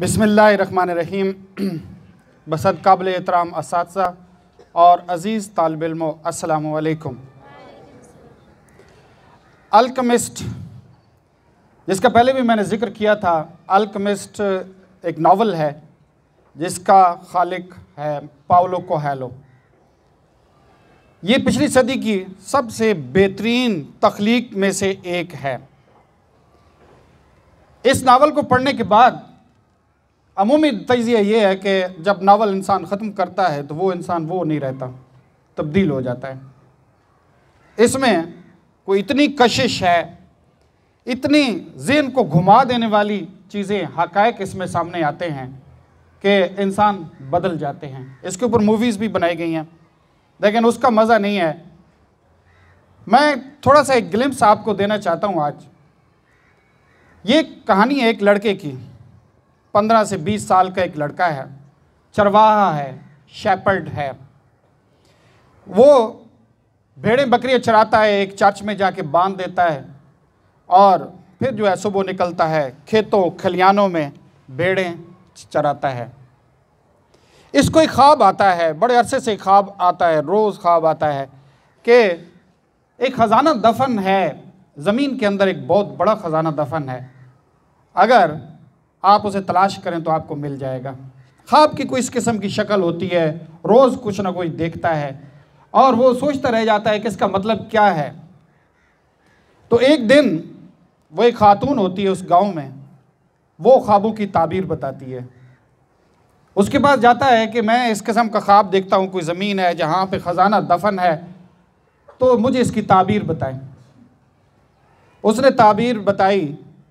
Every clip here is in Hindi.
बसमीम बसद काबिल एहतराम इस और अज़ीज़ तालब असलकम अल्कमिस्ट जिसका पहले भी मैंने ज़िक्र किया था अल्कमिस्ट एक नावल है जिसका खालिक है पावलो कोहलो ये पिछली सदी की सबसे बेहतरीन तख्लीक में से एक है इस नावल को पढ़ने के बाद अमूमी तजिया ये है कि जब नावल इंसान ख़त्म करता है तो वो इंसान वो नहीं रहता तब्दील हो जाता है इसमें कोई इतनी कशिश है इतनी जेन को घुमा देने वाली चीज़ें हकैक़ इसमें सामने आते हैं कि इंसान बदल जाते हैं इसके ऊपर मूवीज़ भी बनाई गई हैं लेकिन उसका मज़ा नहीं है मैं थोड़ा सा एक ग्लिम्स आपको देना चाहता हूँ आज ये कहानी है एक लड़के की पंद्रह से बीस साल का एक लड़का है चरवाहा है शेपर्ड है वो भेड़ें बकरियाँ चराता है एक चर्च में जाके बांध देता है और फिर जो है सुबह निकलता है खेतों खलियानों में भेड़ें चराता है इसको एक ख्वाब आता है बड़े अरसे से ख्वाब आता है रोज़ ख्वाब आता है कि एक ख़ज़ाना दफन है ज़मीन के अंदर एक बहुत बड़ा ख़ज़ाना दफन है अगर आप उसे तलाश करें तो आपको मिल जाएगा ख्वाब की कोई इस किस्म की शक्ल होती है रोज़ कुछ ना कुछ देखता है और वो सोचता रह जाता है कि इसका मतलब क्या है तो एक दिन वो एक खातून होती है उस गांव में वो ख्वाबों की ताबीर बताती है उसके पास जाता है कि मैं इस किस्म का ख्वाब देखता हूँ कोई ज़मीन है जहाँ पे ख़जाना दफन है तो मुझे इसकी ताबीर बताएं उसने ताबीर बताई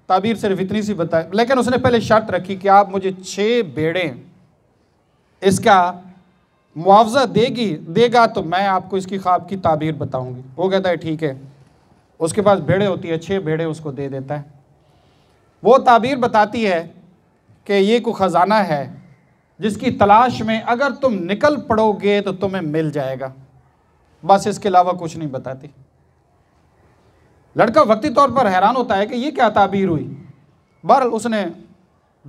ताबीर सिर्फ इतनी सी बताए लेकिन उसने पहले शर्त रखी कि आप मुझे छः बेड़े इसका मुआवजा देगी देगा तो मैं आपको इसकी ख्वाब की ताबीर बताऊंगी वो कहता है ठीक है उसके पास भेड़े होती है छः भेड़े उसको दे देता है वो ताबीर बताती है कि ये को ख़जाना है जिसकी तलाश में अगर तुम निकल पड़ोगे तो तुम्हें मिल जाएगा बस इसके अलावा कुछ नहीं बताती लड़का वक्ती तौर पर हैरान होता है कि ये क्या ताबीर हुई बहरल उसने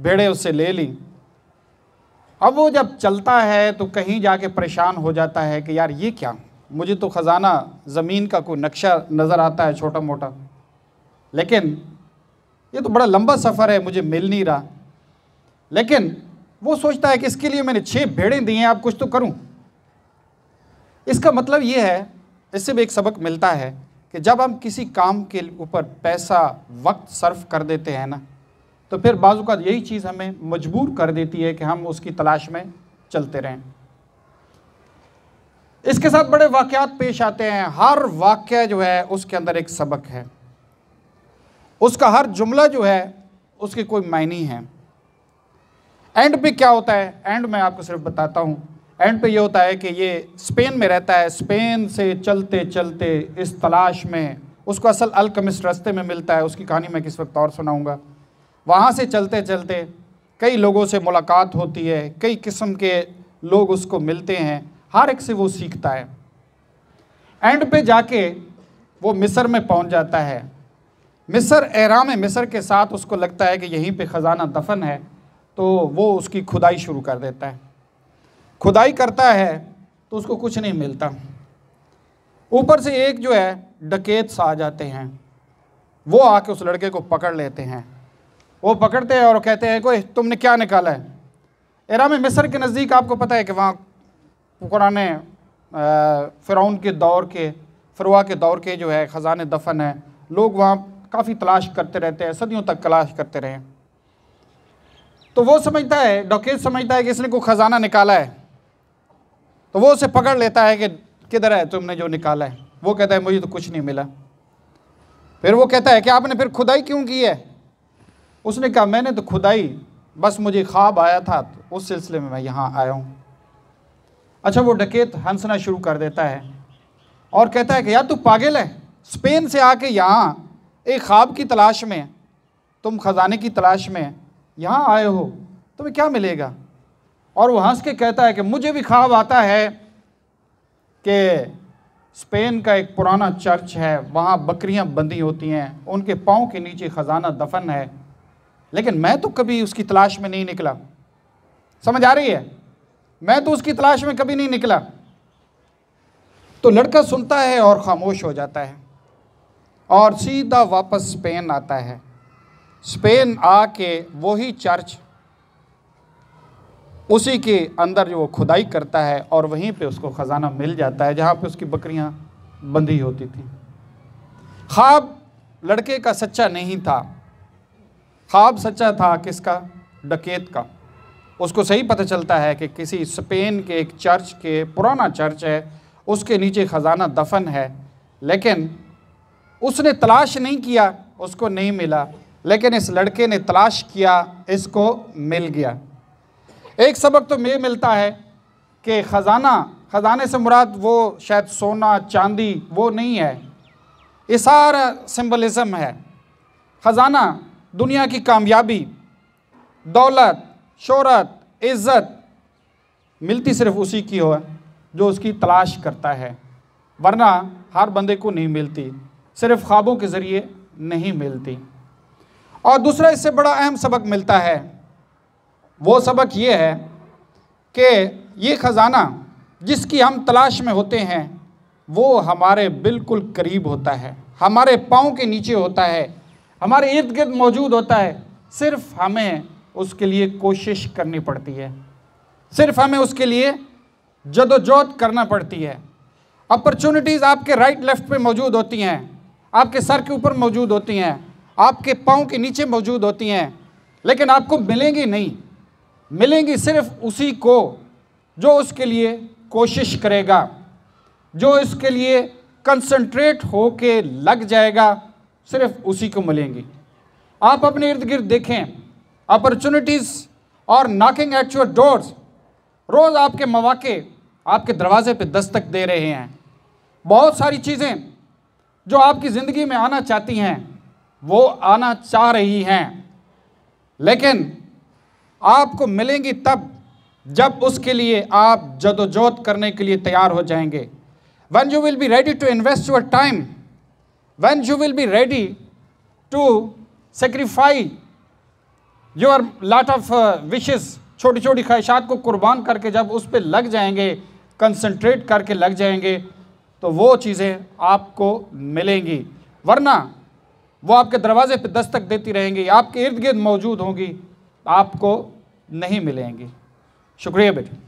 बेड़े उससे ले ली अब वो जब चलता है तो कहीं जाके परेशान हो जाता है कि यार ये क्या मुझे तो ख़ज़ाना ज़मीन का कोई नक्शा नज़र आता है छोटा मोटा लेकिन ये तो बड़ा लंबा सफ़र है मुझे मिल नहीं रहा लेकिन वो सोचता है कि इसके लिए मैंने छः भेड़े दी हैं आप कुछ तो करूं इसका मतलब ये है इससे भी एक सबक मिलता है कि जब हम किसी काम के ऊपर पैसा वक्त सर्फ कर देते हैं ना तो फिर बाजू का यही चीज़ हमें मजबूर कर देती है कि हम उसकी तलाश में चलते रहें इसके साथ बड़े वाक्यात पेश आते हैं हर वाक्य जो है उसके अंदर एक सबक है उसका हर जुमला जो है उसकी कोई मायने है एंड पे क्या होता है एंड मैं आपको सिर्फ बताता हूँ एंड पे ये होता है कि ये स्पेन में रहता है स्पेन से चलते चलते इस तलाश में उसको असल अल्कमिस्ट रास्ते में मिलता है उसकी कहानी मैं किस वक्त और सुनाऊँगा वहाँ से चलते चलते कई लोगों से मुलाकात होती है कई किस्म के लोग उसको मिलते हैं हर एक से वो सीखता है एंड पे जाके वो मिस्र में पहुंच जाता है मिस्र एराम मिस्र के साथ उसको लगता है कि यहीं पे ख़ज़ाना दफन है तो वो उसकी खुदाई शुरू कर देता है खुदाई करता है तो उसको कुछ नहीं मिलता ऊपर से एक जो है डकेत सा आ जाते हैं वो आके उस लड़के को पकड़ लेते हैं वो पकड़ते हैं और कहते हैं कोई तुमने क्या निकाला है एराम मिस्र के नज़दीक आपको पता है कि वहाँ पुराने फ़िरौन के दौर के फरवा के दौर के जो है ख़जान दफन है लोग वहाँ काफ़ी तलाश करते रहते हैं सदियों तक तलाश करते रहे तो वो समझता है डॉकेज समझता है कि इसने कोई ख़जाना निकाला है तो वो उसे पकड़ लेता है कि किधर है तुमने जो निकाला है वो कहता है मुझे तो कुछ नहीं मिला फिर वो कहता है कि आपने फिर खुदाई क्यों की है उसने कहा मैंने तो खुदाई बस मुझे ख्वाब आया था तो उस सिलसिले में मैं यहाँ आया हूँ अच्छा वो डकेत हंसना शुरू कर देता है और कहता है कि यार तू पागल है स्पेन से आके यहाँ एक ख्वाब की तलाश में तुम ख़जाने की तलाश में यहाँ आए हो तुम्हें क्या मिलेगा और वो हंस के कहता है कि मुझे भी ख्वाब आता है कि स्पेन का एक पुराना चर्च है वहाँ बकरियाँ बंधी होती हैं उनके पाँव के नीचे ख़जाना दफन है लेकिन मैं तो कभी उसकी तलाश में नहीं निकला समझ आ रही है मैं तो उसकी तलाश में कभी नहीं निकला तो लड़का सुनता है और ख़ामोश हो जाता है और सीधा वापस स्पेन आता है स्पेन आके वही चर्च उसी के अंदर जो वो खुदाई करता है और वहीं पे उसको ख़जाना मिल जाता है जहाँ पे उसकी बकरियाँ बंधी होती थी ख्वाब लड़के का सच्चा नहीं था ख्वाब सच्चा था किसका डकेत का उसको सही पता चलता है कि किसी स्पेन के एक चर्च के पुराना चर्च है उसके नीचे ख़जाना दफन है लेकिन उसने तलाश नहीं किया उसको नहीं मिला लेकिन इस लड़के ने तलाश किया इसको मिल गया एक सबक तो ये मिलता है कि ख़जाना ख़जाने से मुराद वो शायद सोना चांदी वो नहीं है ये सारा सिम्बलिज़म है ख़जाना दुनिया की कामयाबी दौलत शहरत इज़्ज़त मिलती सिर्फ उसी की हो जो उसकी तलाश करता है वरना हर बंदे को नहीं मिलती सिर्फ ख्वाबों के ज़रिए नहीं मिलती और दूसरा इससे बड़ा अहम सबक मिलता है वो सबक ये है कि ये ख़ज़ाना जिसकी हम तलाश में होते हैं वो हमारे बिल्कुल करीब होता है हमारे पाँव के नीचे होता है हमारे इर्द गिर्द मौजूद होता है सिर्फ हमें उसके लिए कोशिश करनी पड़ती है सिर्फ हमें उसके लिए जदोजहद करना पड़ती है अपॉर्चुनिटीज़ आपके राइट लेफ़्ट पे मौजूद होती हैं आपके सर के ऊपर मौजूद होती हैं आपके पाँव के नीचे मौजूद होती हैं लेकिन आपको मिलेंगी नहीं मिलेंगी सिर्फ उसी को जो उसके लिए कोशिश करेगा जो इसके लिए कंसंट्रेट हो के लग जाएगा सिर्फ उसी को मिलेंगी आप अपने इर्द गिर्द देखें अपॉर्चुनिटीज़ और नॉकिंग एट योर डोर्स रोज़ आपके मौाक़े आपके दरवाजे पे दस्तक दे रहे हैं बहुत सारी चीज़ें जो आपकी ज़िंदगी में आना चाहती हैं वो आना चाह रही हैं लेकिन आपको मिलेंगी तब जब उसके लिए आप जदोजहद करने के लिए तैयार हो जाएंगे when you will be ready to invest your time when you will be ready to sacrifice your lot of wishes छोटी छोटी ख्वाहिशात को कुर्बान करके जब उस पर लग जाएंगे कंसनट्रेट करके लग जाएंगे तो वो चीज़ें आपको मिलेंगी वरना वो आपके दरवाजे पे दस्तक देती रहेंगी आपके इर्द गिर्द मौजूद होंगी आपको नहीं मिलेंगी शुक्रिया बेटे